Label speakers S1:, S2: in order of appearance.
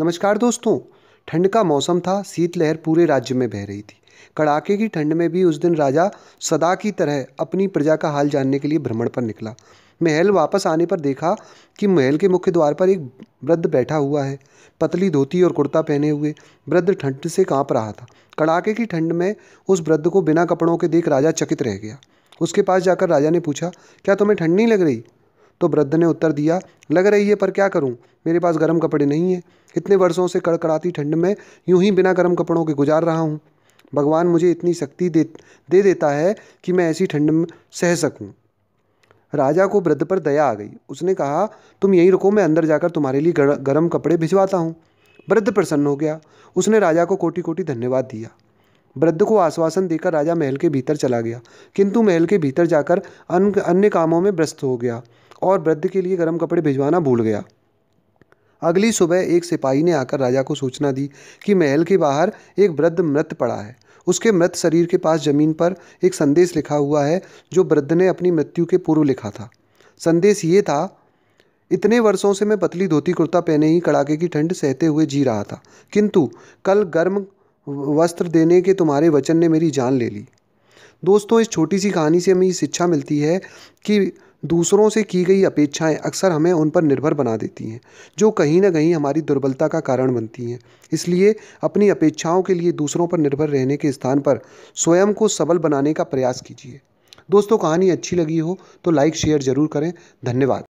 S1: नमस्कार दोस्तों ठंड का मौसम था शीतलहर पूरे राज्य में बह रही थी कड़ाके की ठंड में भी उस दिन राजा सदा की तरह अपनी प्रजा का हाल जानने के लिए भ्रमण पर निकला महल वापस आने पर देखा कि महल के मुख्य द्वार पर एक वृद्ध बैठा हुआ है पतली धोती और कुर्ता पहने हुए वृद्ध ठंड से कांप रहा था कड़ाके की ठंड में उस वृद्ध को बिना कपड़ों के देख राजा चकित रह गया उसके पास जाकर राजा ने पूछा क्या तुम्हें ठंड नहीं लग रही तो वृद्ध ने उत्तर दिया लग रही है पर क्या करूं मेरे पास गर्म कपड़े नहीं हैं इतने वर्षों से कड़कड़ाती ठंड में यूं ही बिना गर्म कपड़ों के गुजार रहा हूं भगवान मुझे इतनी शक्ति दे दे देता है कि मैं ऐसी ठंड में सह सकूं राजा को वृद्ध पर दया आ गई उसने कहा तुम यहीं रुको मैं अंदर जाकर तुम्हारे लिए गर्म कपड़े भिजवाता हूँ वृद्ध प्रसन्न हो गया उसने राजा को कोटि कोटि धन्यवाद दिया वृद्ध को आश्वासन देकर राजा महल के भीतर चला गया किंतु महल के भीतर जाकर अन्य अन्य कामों में व्यस्त हो गया और वृद्ध के लिए गर्म कपड़े भिजवाना भूल गया अगली सुबह एक सिपाही ने आकर राजा को सूचना दी कि महल के बाहर एक वृद्ध मृत पड़ा है उसके मृत शरीर के पास जमीन पर एक संदेश लिखा हुआ है जो वृद्ध ने अपनी मृत्यु के पूर्व लिखा था संदेश ये था इतने वर्षों से मैं पतली धोती कुर्ता पहने ही कड़ाके की ठंड सहते हुए जी रहा था किंतु कल गर्म वस्त्र देने के तुम्हारे वचन ने मेरी जान ले ली दोस्तों इस छोटी सी कहानी से हमें ये शिक्षा मिलती है कि दूसरों से की गई अपेक्षाएं अक्सर हमें उन पर निर्भर बना देती हैं जो कहीं ना कहीं हमारी दुर्बलता का कारण बनती हैं इसलिए अपनी अपेक्षाओं के लिए दूसरों पर निर्भर रहने के स्थान पर स्वयं को सबल बनाने का प्रयास कीजिए दोस्तों कहानी अच्छी लगी हो तो लाइक शेयर ज़रूर करें धन्यवाद